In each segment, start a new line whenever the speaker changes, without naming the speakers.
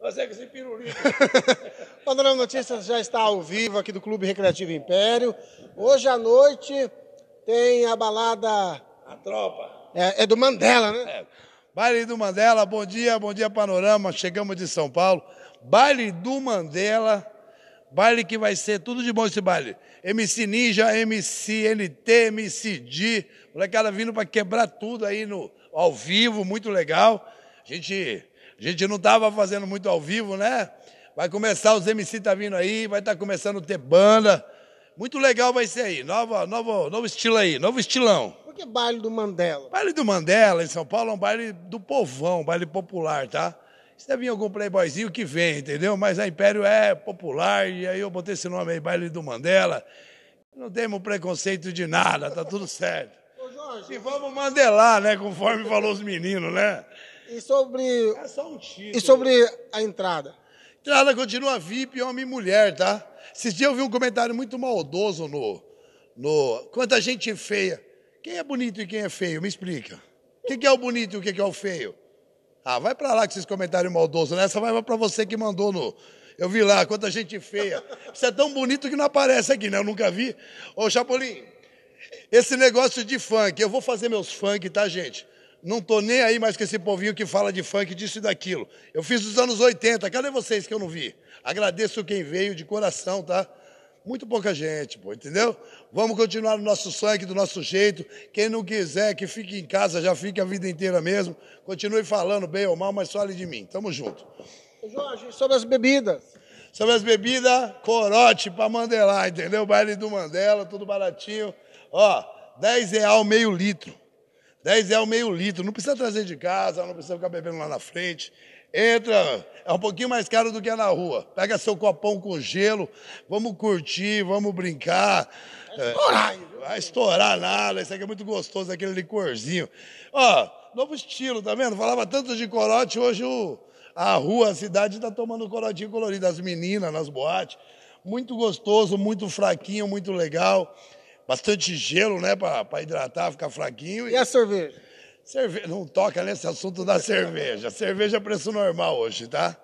Nós é que pirulito. Panorama Notícias já está ao vivo aqui do Clube Recreativo Império. Hoje à noite tem a balada. A tropa. É, é do Mandela, né? É. Baile do Mandela, bom dia, bom dia, Panorama. Chegamos de São Paulo. Baile do Mandela. Baile que vai ser tudo de bom esse baile. MC Ninja, MC NT, MC D. Molecada vindo para quebrar tudo aí no, ao vivo, muito legal. A gente a gente não estava fazendo muito ao vivo, né? Vai começar, os MC tá vindo aí, vai estar tá começando a ter banda. Muito legal vai ser aí, novo, novo, novo estilo aí, novo estilão. Por que baile do Mandela? Baile do Mandela, em São Paulo, é um baile do povão, baile popular, tá? Se deve vir algum playboyzinho que vem, entendeu? Mas a Império é popular, e aí eu botei esse nome aí, baile do Mandela. Não temos preconceito de nada, tá tudo certo. Ô Jorge. E vamos mandelar, né? Conforme falou os meninos, né? E sobre. É só um título. E sobre a entrada? Entrada continua VIP, homem e mulher, tá? Esses dias eu vi um comentário muito maldoso no. no quanta gente feia. Quem é bonito e quem é feio? Me explica. O que, que é o bonito e o que, que é o feio? Ah, vai para lá com esses comentários maldosos. Nessa né? Essa vai para você que mandou no. Eu vi lá, quanta gente feia. Você é tão bonito que não aparece aqui, né? Eu nunca vi. Ô, Chapolin, esse negócio de funk, eu vou fazer meus funk, tá, gente? Não estou nem aí mais com esse povinho que fala de funk, disso e daquilo. Eu fiz os anos 80, cadê vocês que eu não vi? Agradeço quem veio de coração, tá? Muito pouca gente, pô, entendeu? Vamos continuar no nosso sangue, do nosso jeito. Quem não quiser, que fique em casa, já fique a vida inteira mesmo. Continue falando bem ou mal, mas fale de mim. Tamo junto. Jorge, sobre as bebidas. Sobre as bebidas, corote para Mandelar, entendeu? Baile do Mandela, tudo baratinho. Ó, 10 real meio litro. 10 é o meio litro, não precisa trazer de casa, não precisa ficar bebendo lá na frente. Entra, é um pouquinho mais caro do que é na rua. Pega seu copão com gelo, vamos curtir, vamos brincar. Vai estourar, vai estourar nada, isso aqui é muito gostoso, aquele licorzinho. Ó, novo estilo, tá vendo? Falava tanto de corote, hoje o, a rua, a cidade está tomando corotinho colorido, as meninas nas boates. Muito gostoso, muito fraquinho, muito legal bastante gelo, né? Para hidratar, ficar fraquinho. E, e a cerveja? Cerveja Não toca nesse assunto da cerveja. Cerveja é preço normal hoje, tá?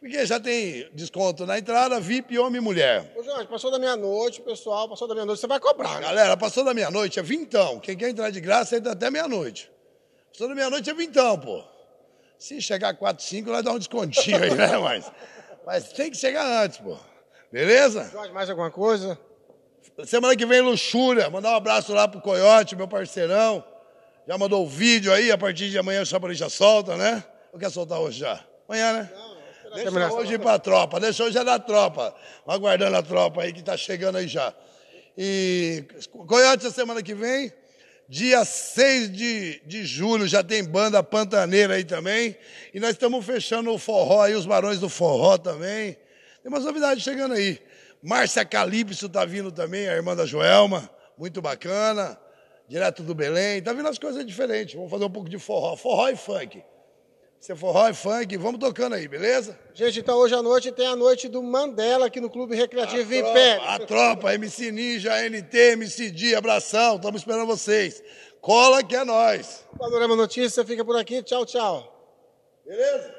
Porque já tem desconto na entrada, VIP, homem e mulher. Ô Jorge, passou da meia-noite, pessoal, passou da meia-noite, você vai cobrar. Né? Galera, passou da meia-noite, é vintão. Quem quer entrar de graça, entra até meia-noite. Passou da meia-noite, é vintão, pô. Se chegar 4, 5, nós dá um descontinho aí, né? Mas, mas tem que chegar antes, pô. Beleza? Jorge, mais alguma coisa? Semana que vem, Luxúria. Mandar um abraço lá pro Coiote, meu parceirão. Já mandou o vídeo aí, a partir de amanhã o já solta, né? Ou quer soltar hoje já? Amanhã, né? Não, deixa hoje ir pra tropa, deixa hoje é da tropa. Aguardando a tropa aí que tá chegando aí já. E Coiote, a semana que vem, dia 6 de, de julho, já tem banda pantaneira aí também. E nós estamos fechando o forró aí, os barões do forró também. Tem umas novidades chegando aí. Márcia Calypso está vindo também, a irmã da Joelma, muito bacana, direto do Belém. Está vindo as coisas diferentes. Vamos fazer um pouco de forró, forró e funk. Se é forró e funk, vamos tocando aí, beleza? Gente, então hoje à noite tem a noite do Mandela aqui no Clube Recreativo a pé. a tropa, MC Ninja, NT, MC D, abração, estamos esperando vocês. Cola que é nós. O Panorama Notícia fica por aqui, tchau, tchau. Beleza?